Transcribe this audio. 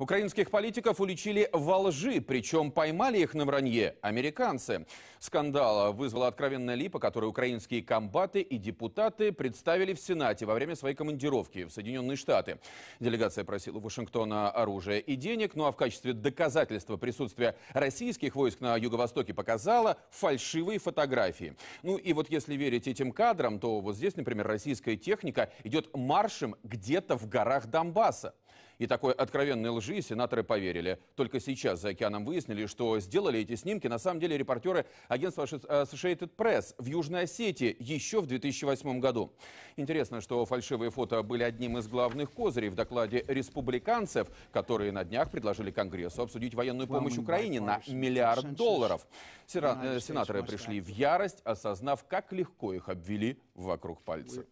Украинских политиков уличили во лжи, причем поймали их на вранье американцы. Скандала вызвала откровенная липа, которую украинские комбаты и депутаты представили в Сенате во время своей командировки в Соединенные Штаты. Делегация просила Вашингтона оружия и денег, ну а в качестве доказательства присутствия российских войск на Юго-Востоке показала фальшивые фотографии. Ну и вот если верить этим кадрам, то вот здесь, например, российская техника идет маршем где-то в горах Донбасса. И такой откровенной лжи сенаторы поверили. Только сейчас за океаном выяснили, что сделали эти снимки на самом деле репортеры агентства э, Associated Press в Южной Осетии еще в 2008 году. Интересно, что фальшивые фото были одним из главных козырей в докладе республиканцев, которые на днях предложили Конгрессу обсудить военную помощь Украине на миллиард долларов. Э, сенаторы пришли в ярость, осознав, как легко их обвели вокруг пальца.